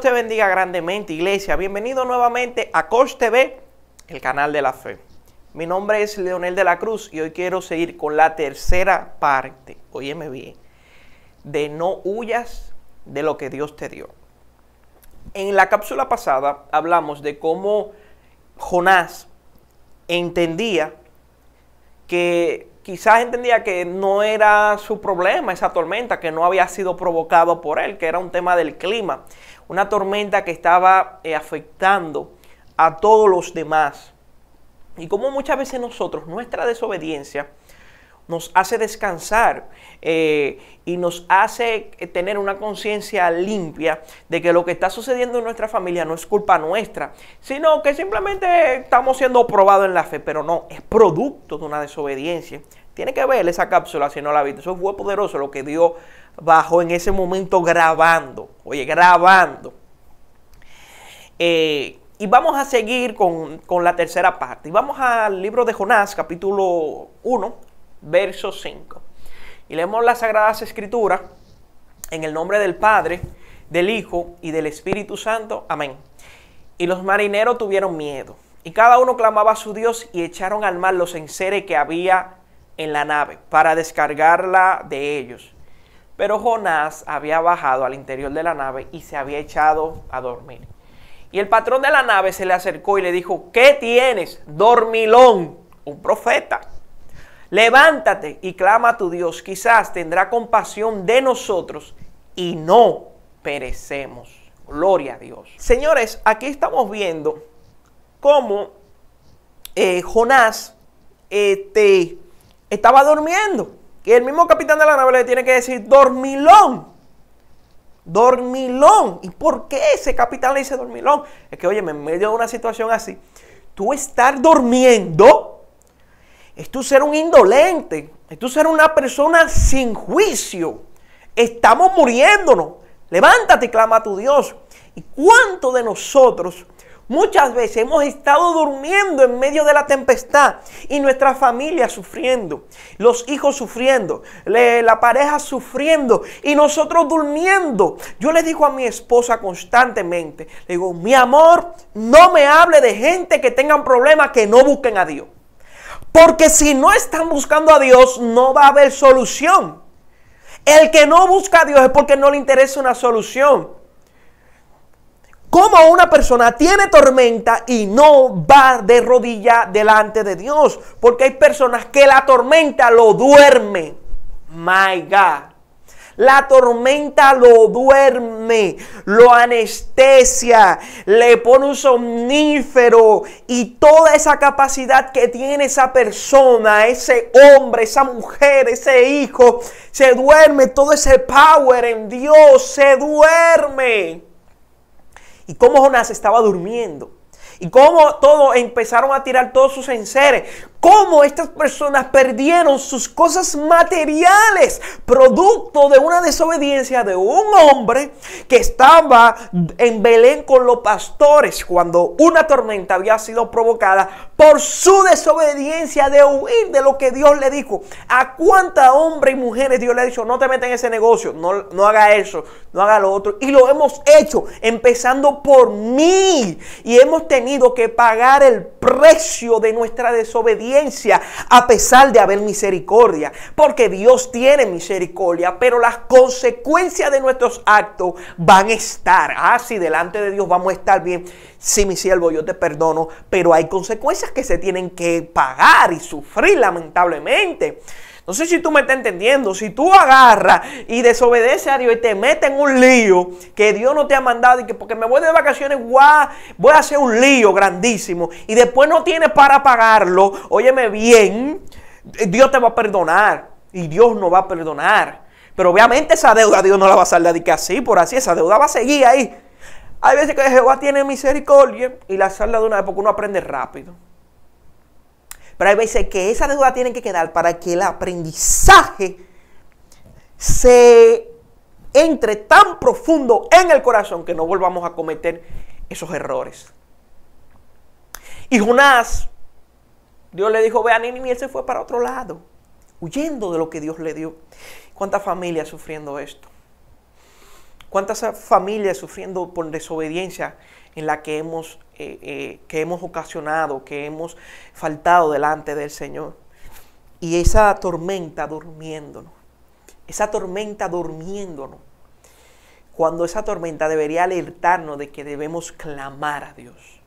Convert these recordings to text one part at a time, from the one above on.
te bendiga grandemente, iglesia. Bienvenido nuevamente a Coach TV, el canal de la fe. Mi nombre es Leonel de la Cruz y hoy quiero seguir con la tercera parte, óyeme bien, de no huyas de lo que Dios te dio. En la cápsula pasada hablamos de cómo Jonás entendía que quizás entendía que no era su problema esa tormenta, que no había sido provocado por él, que era un tema del clima, una tormenta que estaba eh, afectando a todos los demás. Y como muchas veces nosotros, nuestra desobediencia, nos hace descansar eh, y nos hace eh, tener una conciencia limpia de que lo que está sucediendo en nuestra familia no es culpa nuestra, sino que simplemente estamos siendo probados en la fe, pero no, es producto de una desobediencia. Tiene que ver esa cápsula si no la viste. Eso fue poderoso lo que Dios bajó en ese momento grabando. Oye, grabando. Eh, y vamos a seguir con, con, la tercera parte. Y vamos al libro de Jonás, capítulo 1, verso 5. Y leemos las Sagradas Escrituras en el nombre del Padre, del Hijo y del Espíritu Santo. Amén. Y los marineros tuvieron miedo. Y cada uno clamaba a su Dios y echaron al mar los enseres que había en la nave para descargarla de ellos. Pero Jonás había bajado al interior de la nave y se había echado a dormir. Y el patrón de la nave se le acercó y le dijo, ¿qué tienes, dormilón? Un profeta. Levántate y clama a tu Dios, quizás tendrá compasión de nosotros y no perecemos. Gloria a Dios. Señores, aquí estamos viendo cómo eh, Jonás este, estaba durmiendo. Y el mismo capitán de la nave le tiene que decir, dormilón. Dormilón. ¿Y por qué ese capitán le dice dormilón? Es que, oye, en medio de una situación así, tú estar durmiendo es tú ser un indolente, es tú ser una persona sin juicio. Estamos muriéndonos. Levántate y clama a tu Dios. ¿Y cuánto de nosotros Muchas veces hemos estado durmiendo en medio de la tempestad y nuestra familia sufriendo, los hijos sufriendo, la pareja sufriendo y nosotros durmiendo. Yo le digo a mi esposa constantemente, le digo, mi amor, no me hable de gente que tengan problemas que no busquen a Dios. Porque si no están buscando a Dios, no va a haber solución. El que no busca a Dios es porque no le interesa una solución. ¿Cómo una persona tiene tormenta y no va de rodilla delante de Dios? Porque hay personas que la tormenta lo duerme. My God. La tormenta lo duerme, lo anestesia, le pone un somnífero y toda esa capacidad que tiene esa persona, ese hombre, esa mujer, ese hijo, se duerme, todo ese power en Dios se duerme y cómo Jonás estaba durmiendo. Y cómo todos empezaron a tirar todos sus enseres cómo estas personas perdieron sus cosas materiales, producto de una desobediencia de un hombre que estaba en Belén con los pastores cuando una tormenta había sido provocada por su desobediencia de huir de lo que Dios le dijo. ¿A cuánta hombres y mujeres Dios le ha dicho, no te metas en ese negocio, no, no haga eso, no haga lo otro? Y lo hemos hecho, empezando por mí. Y hemos tenido que pagar el precio de nuestra desobediencia a pesar de haber misericordia, porque Dios tiene misericordia, pero las consecuencias de nuestros actos van a estar. así ah, delante de Dios vamos a estar bien. si mi siervo, yo te perdono, pero hay consecuencias que se tienen que pagar y sufrir lamentablemente. No sé si tú me estás entendiendo. Si tú agarras y desobedeces a Dios y te metes en un lío que Dios no te ha mandado y que porque me voy de vacaciones, guau, voy a hacer un lío grandísimo y después no tienes para pagarlo, óyeme bien, eh, Dios te va a perdonar y Dios no va a perdonar. Pero obviamente esa deuda Dios no la va a saldar Y que así, por así, esa deuda va a seguir ahí. Hay veces que Jehová tiene misericordia y la salda de una vez porque uno aprende rápido. Pero hay veces que esa deuda tiene que quedar para que el aprendizaje se entre tan profundo en el corazón que no volvamos a cometer esos errores. Y Jonás, Dios le dijo, vean a y él se fue para otro lado, huyendo de lo que Dios le dio. ¿Cuánta familia sufriendo esto? ¿Cuántas familias sufriendo por desobediencia en la que hemos, eh, eh, que hemos ocasionado, que hemos faltado delante del Señor? Y esa tormenta durmiéndonos, esa tormenta durmiéndonos, cuando esa tormenta debería alertarnos de que debemos clamar a Dios.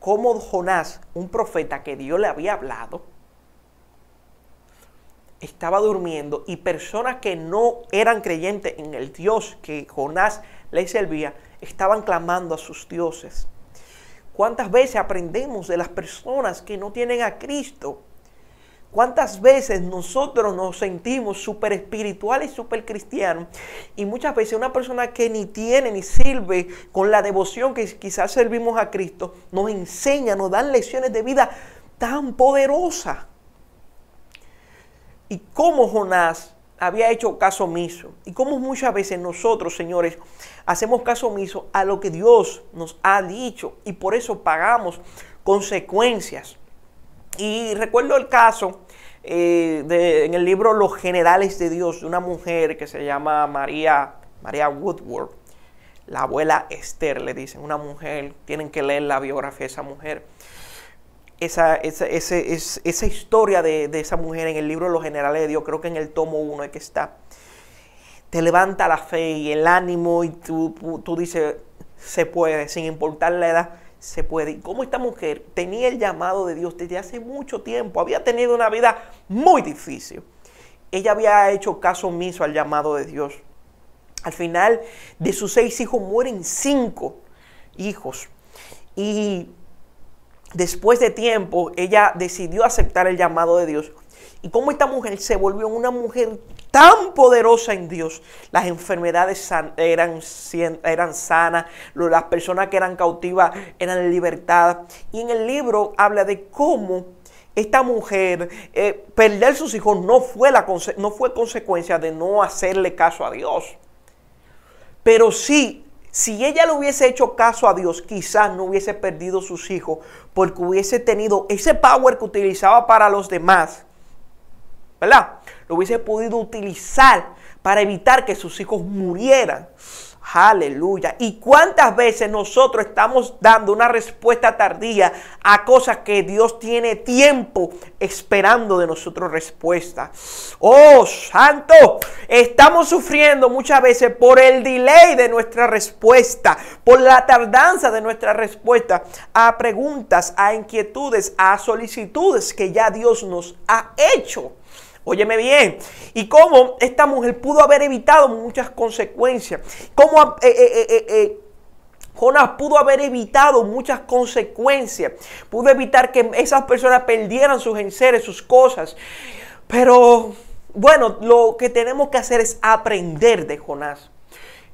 Como Jonás, un profeta que Dios le había hablado, estaba durmiendo y personas que no eran creyentes en el Dios que Jonás le servía, estaban clamando a sus dioses. ¿Cuántas veces aprendemos de las personas que no tienen a Cristo? ¿Cuántas veces nosotros nos sentimos súper espirituales y súper cristianos? Y muchas veces una persona que ni tiene ni sirve con la devoción que quizás servimos a Cristo, nos enseña, nos dan lecciones de vida tan poderosas y cómo Jonás había hecho caso omiso y cómo muchas veces nosotros, señores, hacemos caso omiso a lo que Dios nos ha dicho y por eso pagamos consecuencias. Y recuerdo el caso eh, de, en el libro Los Generales de Dios de una mujer que se llama María, María Woodward. La abuela Esther, le dicen, una mujer, tienen que leer la biografía de esa mujer esa, esa, historia de, esa mujer en el libro Los Generales de Dios, creo que en el tomo 1 es que está. Te levanta la fe y el ánimo y tú, tú dices, se puede, sin importar la edad, se puede. Y como esta mujer tenía el llamado de Dios desde hace mucho tiempo, había tenido una vida muy difícil. Ella había hecho caso omiso al llamado de Dios. Al final de sus seis hijos mueren cinco hijos. Y después de tiempo, ella decidió aceptar el llamado de Dios. Y cómo esta mujer se volvió una mujer tan poderosa en Dios. Las enfermedades eran, eran sanas, las personas que eran cautivas eran libertadas. Y en el libro habla de cómo esta mujer, eh, perder sus hijos no fue, la no fue consecuencia de no hacerle caso a Dios. Pero sí si ella le hubiese hecho caso a Dios, quizás no hubiese perdido sus hijos porque hubiese tenido ese power que utilizaba para los demás. ¿Verdad? Lo hubiese podido utilizar para evitar que sus hijos murieran. Aleluya. ¿Y cuántas veces nosotros estamos dando una respuesta tardía a cosas que Dios tiene tiempo esperando de nosotros respuesta? Oh, santo, estamos sufriendo muchas veces por el delay de nuestra respuesta, por la tardanza de nuestra respuesta a preguntas, a inquietudes, a solicitudes que ya Dios nos ha hecho. Óyeme bien. Y cómo esta mujer pudo haber evitado muchas consecuencias. Cómo eh, eh, eh, Jonás pudo haber evitado muchas consecuencias. Pudo evitar que esas personas perdieran sus enseres, sus cosas. Pero bueno, lo que tenemos que hacer es aprender de Jonás.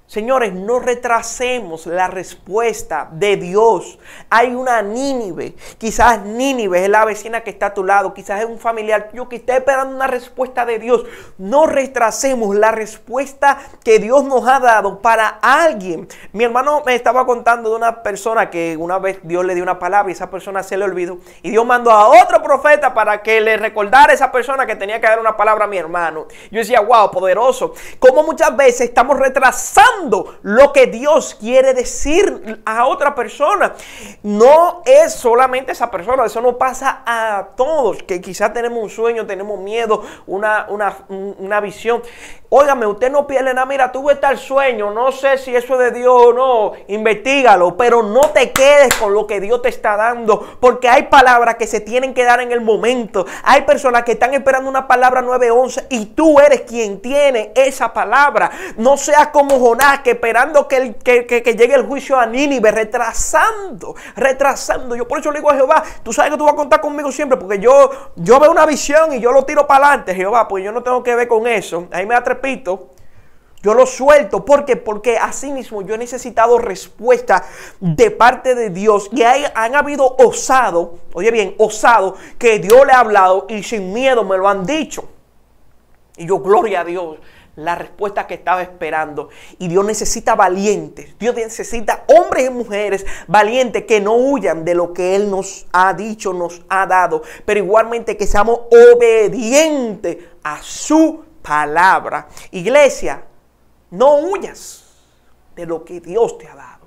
Señores, no retrasemos la respuesta de Dios. Hay una Nínive, quizás Nínive es la vecina que está a tu lado, quizás es un familiar tuyo que está esperando una respuesta de Dios. No retrasemos la respuesta que Dios nos ha dado para alguien. Mi hermano me estaba contando de una persona que una vez Dios le dio una palabra y esa persona se le olvidó y Dios mandó a otro profeta para que le recordara a esa persona que tenía que dar una palabra a mi hermano. Yo decía, wow, poderoso. Como muchas veces estamos retrasando lo que Dios quiere decir a otra persona. No es solamente esa persona, eso no pasa a todos, que quizás tenemos un sueño, tenemos miedo, una, una, una visión. Óigame, usted no pierde nada. Mira, tú ves el sueño. No sé si eso es de Dios o no. Investígalo. Pero no te quedes con lo que Dios te está dando. Porque hay palabras que se tienen que dar en el momento. Hay personas que están esperando una palabra 911 y tú eres quien tiene esa palabra. No seas como Jonás que esperando que, llegue el juicio a Nínive, retrasando, retrasando. Yo por eso le digo a Jehová, tú sabes que tú vas a contar conmigo siempre. Porque yo, yo veo una visión y yo lo tiro para adelante, Jehová. Pues yo no tengo que ver con eso. Ahí me da repito, yo lo suelto. porque, qué? Porque mismo yo he necesitado respuesta de parte de Dios. Y ahí han habido osado, oye bien, osado, que Dios le ha hablado y sin miedo me lo han dicho. Y yo, gloria a Dios, la respuesta que estaba esperando. Y Dios necesita valientes. Dios necesita hombres y mujeres valientes que no huyan de lo que Él nos ha dicho, nos ha dado. Pero igualmente que seamos obedientes a su palabra. Iglesia, no huyas de lo que Dios te ha dado.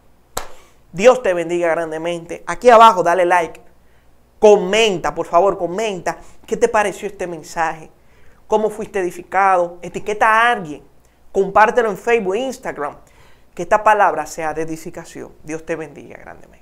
Dios te bendiga grandemente. Aquí abajo dale like. Comenta, por favor, comenta qué te pareció este mensaje. ¿Cómo fuiste edificado? Etiqueta a alguien. Compártelo en Facebook, Instagram. Que esta palabra sea de edificación. Dios te bendiga grandemente.